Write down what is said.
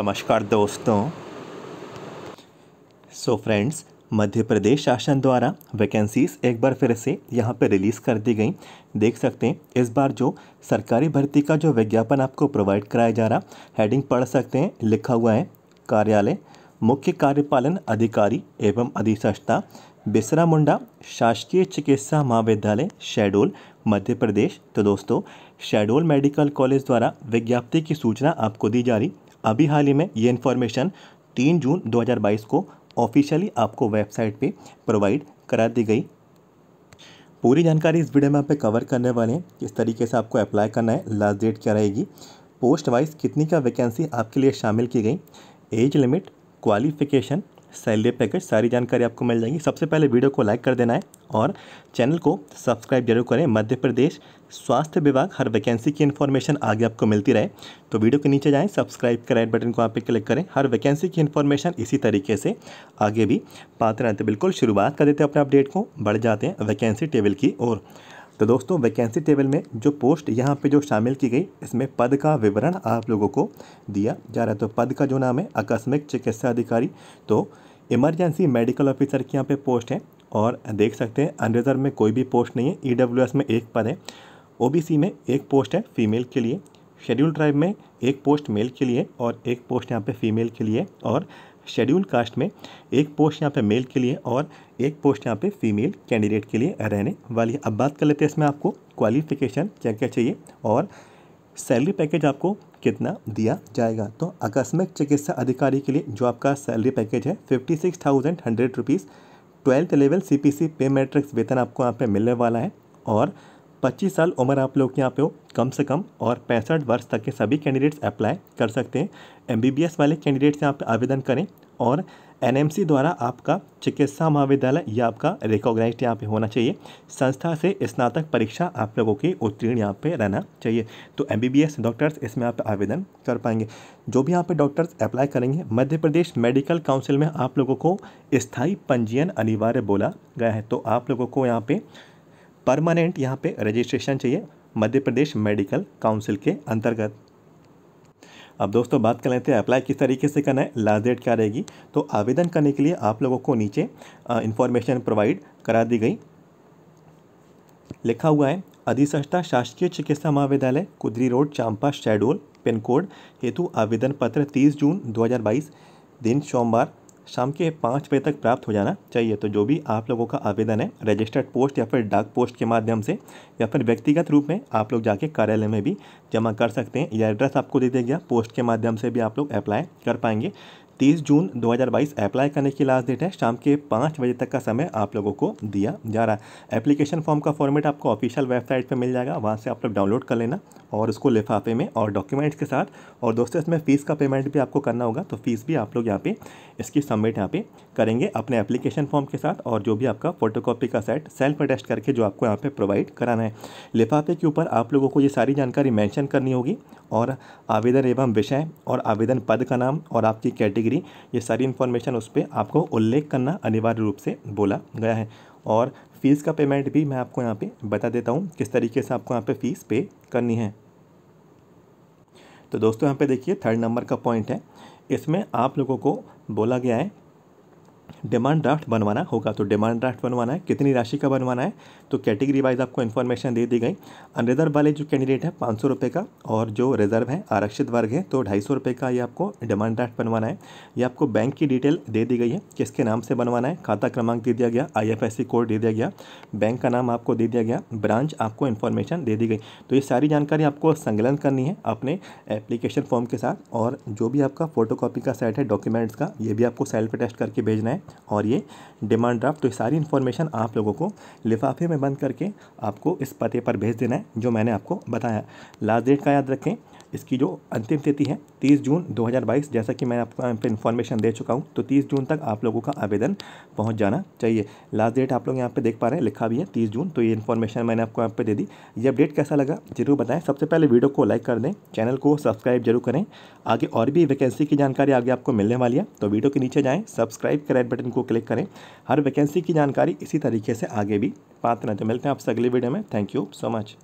नमस्कार दोस्तों so friends मध्य प्रदेश शासन द्वारा वैकेंसीज एक बार फिर से यहाँ पर रिलीज़ कर दी गई देख सकते हैं इस बार जो सरकारी भर्ती का जो विज्ञापन आपको प्रोवाइड कराया जा रहा हेडिंग पढ़ सकते हैं लिखा हुआ है कार्यालय मुख्य कार्यपालन अधिकारी एवं अधिष्ठता बिसरा मुंडा शासकीय चिकित्सा महाविद्यालय शेडोल मध्य प्रदेश तो दोस्तों शेडोल मेडिकल कॉलेज द्वारा विज्ञप्ति की सूचना आपको दी जा रही अभी हाल ही में ये इन्फॉर्मेशन तीन जून 2022 को ऑफिशियली आपको वेबसाइट पे प्रोवाइड करा दी गई पूरी जानकारी इस वीडियो में आप कवर करने वाले हैं किस तरीके से आपको अप्लाई करना है लास्ट डेट क्या रहेगी पोस्ट वाइज कितनी का वैकेंसी आपके लिए शामिल की गई age limit qualification salary package सारी जानकारी आपको मिल जाएगी सबसे पहले वीडियो को लाइक कर देना है और चैनल को सब्सक्राइब जरूर करें मध्य प्रदेश स्वास्थ्य विभाग हर वैकेंसी की इन्फॉर्मेशन आगे आपको मिलती रहे तो वीडियो के नीचे जाएं सब्सक्राइब कर राइट बटन को आप पे क्लिक करें हर वैकेंसी की इन्फॉर्मेशन इसी तरीके से आगे भी पाते रहते बिल्कुल शुरुआत कर देते हैं अपने अपडेट को बढ़ जाते हैं वैकेंसी टेबल की ओर तो दोस्तों वैकेंसी टेबल में जो पोस्ट यहाँ पे जो शामिल की गई इसमें पद का विवरण आप लोगों को दिया जा रहा है तो पद का जो नाम है आकस्मिक चिकित्सा अधिकारी तो इमरजेंसी मेडिकल ऑफिसर की यहाँ पे पोस्ट है और देख सकते हैं अनरिजर्व में कोई भी पोस्ट नहीं है ई e में एक पद है ओबीसी में एक पोस्ट है फीमेल के लिए शेड्यूल ट्राइब में एक पोस्ट मेल के लिए और एक पोस्ट यहाँ पे फीमेल के लिए और शेड्यूल कास्ट में एक पोस्ट यहाँ पे मेल के लिए और एक पोस्ट यहाँ पे फीमेल कैंडिडेट के लिए रहने वाली है अब बात कर लेते हैं इसमें आपको क्वालिफिकेशन क्या क्या चाहिए और सैलरी पैकेज आपको कितना दिया जाएगा तो आकस्मिक चिकित्सा अधिकारी के लिए जो आपका सैलरी पैकेज है fifty six thousand hundred rupees twelfth level C P C pay matrix वेतन आपको यहाँ पे मिलने वाला है और 25 साल उम्र आप लोग के यहाँ पे हो कम से कम और पैंसठ वर्ष तक के सभी कैंडिडेट्स अप्लाई कर सकते हैं एमबीबीएस वाले कैंडिडेट्स यहाँ पे आवेदन करें और एनएमसी द्वारा आपका चिकित्सा महाविद्यालय या आपका रिकॉग्नाइज यहाँ पे होना चाहिए संस्था से स्नातक परीक्षा आप लोगों के उत्तीर्ण यहाँ पे रहना चाहिए तो एमबीबीएस डॉक्टर्स इसमें आप आवेदन कर पाएंगे जो भी यहाँ पे डॉक्टर्स अप्लाई करेंगे मध्य प्रदेश मेडिकल काउंसिल में आप लोगों को स्थायी पंजीयन अनिवार्य बोला गया है तो आप लोगों को यहाँ पर परमानेंट यहाँ पे रजिस्ट्रेशन चाहिए मध्य प्रदेश मेडिकल काउंसिल के अंतर्गत अब दोस्तों बात कर लेते हैं अप्लाई किस तरीके से करना है लास्ट डेट क्या रहेगी तो आवेदन करने के लिए आप लोगों को नीचे इन्फॉर्मेशन प्रोवाइड करा दी गई लिखा हुआ है अधिसंस्था शासकीय चिकित्सा महाविद्यालय Kudri road Champa Shahdol pin code हेतु आवेदन पत्र 30 जून 2022 दिन सोमवार शाम के पाँच बजे तक प्राप्त हो जाना चाहिए तो जो भी आप लोगों का आवेदन है रजिस्टर्ड पोस्ट या फिर डाक पोस्ट के माध्यम से या फिर व्यक्तिगत रूप में आप लोग जाके कार्यालय में भी जमा कर सकते हैं या एड्रेस आपको दे दिया गया पोस्ट के माध्यम से भी आप लोग अप्लाई कर पाएंगे 30 जून 2022 अप्लाई करने की लास्ट डेट है शाम के पाँच बजे तक का समय आप लोगों को दिया जा रहा है एप्लीकेशन फॉर्म का फॉर्मेट आपको ऑफिशियल वेबसाइट पर मिल जाएगा वहाँ से आप लोग डाउनलोड कर लेना और उसको लिफाफे में और डॉक्यूमेंट्स के साथ और दोस्तों इसमें फ़ीस का पेमेंट भी आपको करना होगा तो फीस भी आप लोग यहाँ पर इसकी सबमिट यहाँ पे करेंगे अपने एप्लीकेशन फॉर्म के साथ और जो भी आपका फोटो का सेट सेल्फ अटेस्ट करके जो आपको यहाँ पर प्रोवाइड कराना है लिफाफे के ऊपर आप लोगों को ये सारी जानकारी मैंशन करनी होगी और आवेदन एवं विषय और आवेदन पद का नाम और आपकी कैटेगरी डिग्री ये सारी इन्फॉर्मेशन उस पर आपको उल्लेख करना अनिवार्य रूप से बोला गया है और फ़ीस का पेमेंट भी मैं आपको यहाँ पे बता देता हूँ किस तरीके से आपको यहाँ पे फ़ीस पे करनी है तो दोस्तों यहाँ पे देखिए थर्ड नंबर का पॉइंट है इसमें आप लोगों को बोला गया है डिमांड ड्राफ्ट बनवाना होगा तो डिमांड ड्राफ्ट बनवाना है कितनी राशि का बनवाना है तो कैटेगरी वाइज आपको इन्फॉर्मेशन दे दी गई अनरिजर्व वाले जो कैंडिडेट है पाँच सौ का और जो रिजर्व है आरक्षित वर्ग है तो ढाई सौ का ये आपको डिमांड ड्राफ्ट बनवाना है ये आपको बैंक की डिटेल दे दी गई है किसके नाम से बनवाना है खाता क्रमांक दे दिया गया आई कोड दे दिया गया बैंक का नाम आपको दे दिया गया ब्रांच आपको इन्फॉर्मेशन दे दी गई तो ये सारी जानकारी आपको संकलन करनी है अपने एप्लीकेशन फॉर्म के साथ और जो भी आपका फोटोकॉपी का सेट है डॉक्यूमेंट्स का ये भी आपको सेल्फ टेस्ट करके भेजना है और ये डिमांड ड्राफ्ट तो सारी इन्फॉर्मेशन आप लोगों को लिफाफे में बंद करके आपको इस पते पर भेज देना है जो मैंने आपको बताया लास्ट डेट का याद रखें इसकी जो अंतिम तिथि है 30 जून 2022 जैसा कि मैं आपको यहाँ इन्फॉर्मेशन दे चुका हूँ तो 30 जून तक आप लोगों का आवेदन पहुँच जाना चाहिए लास्ट डेट आप लोग यहाँ पे देख पा रहे हैं लिखा भी है 30 जून तो ये इन्फॉर्मेशन मैंने आपको यहाँ पे दे दी ये अपडेट कैसा लगा जरूर बताएं सबसे पहले वीडियो को लाइक कर दें चैनल को सब्सक्राइब जरूर करें आगे और भी वैकेंसी की जानकारी आगे आपको मिलने वाली है तो वीडियो के नीचे जाएँ सब्सक्राइब का रेड बटन को क्लिक करें हर वैकेंसी की जानकारी इसी तरीके से आगे भी पात्र तो मिलते हैं आपसे अगली वीडियो में थैंक यू सो मच